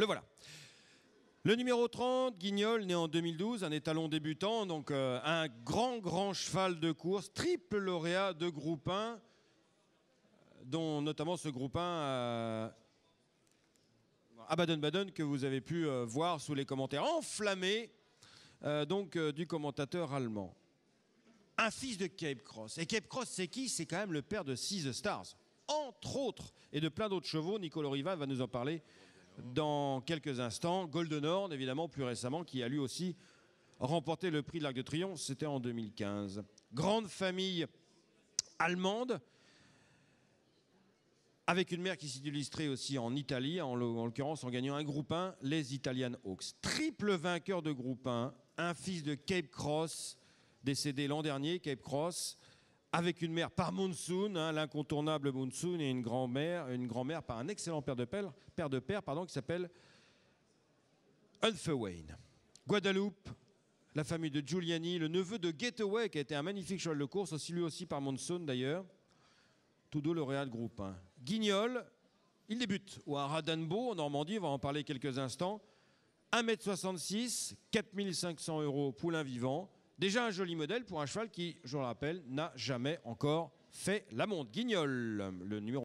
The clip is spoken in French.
Le voilà. Le numéro 30, Guignol, né en 2012, un étalon débutant, donc euh, un grand, grand cheval de course, triple lauréat de groupe 1, dont notamment ce groupe 1 à euh, Baden-Baden que vous avez pu euh, voir sous les commentaires enflammés donc, du commentateur allemand. Un fils de Cape Cross. Et Cape Cross, c'est qui C'est quand même le père de Six Stars, entre autres, et de plein d'autres chevaux. Nicolas Riva va nous en parler dans quelques instants. Golden Horn, évidemment, plus récemment, qui a lui aussi remporté le prix de l'Arc de Triomphe, c'était en 2015. Grande famille allemande, avec une mère qui s'est illustrée aussi en Italie, en l'occurrence en gagnant un groupe 1, les Italian Hawks. Triple vainqueur de groupe 1, un fils de Cape Cross, décédé l'an dernier, Cape Cross, avec une mère par Monsoon, hein, l'incontournable Monsoon, et une grand-mère, une grand-mère par un excellent père de père, père, de père pardon, qui s'appelle Wayne. Guadeloupe, la famille de Giuliani, le neveu de Getaway, qui a été un magnifique cheval de course, aussi lui aussi par Monsoon d'ailleurs. Tous deux lauréats de groupe. Hein. Guignol, il débute au Haradanbo, en Normandie, on va en parler quelques instants. 1m66, 4500 euros poulain vivant. Déjà un joli modèle pour un cheval qui, je le rappelle, n'a jamais encore fait la monte. Guignol, le numéro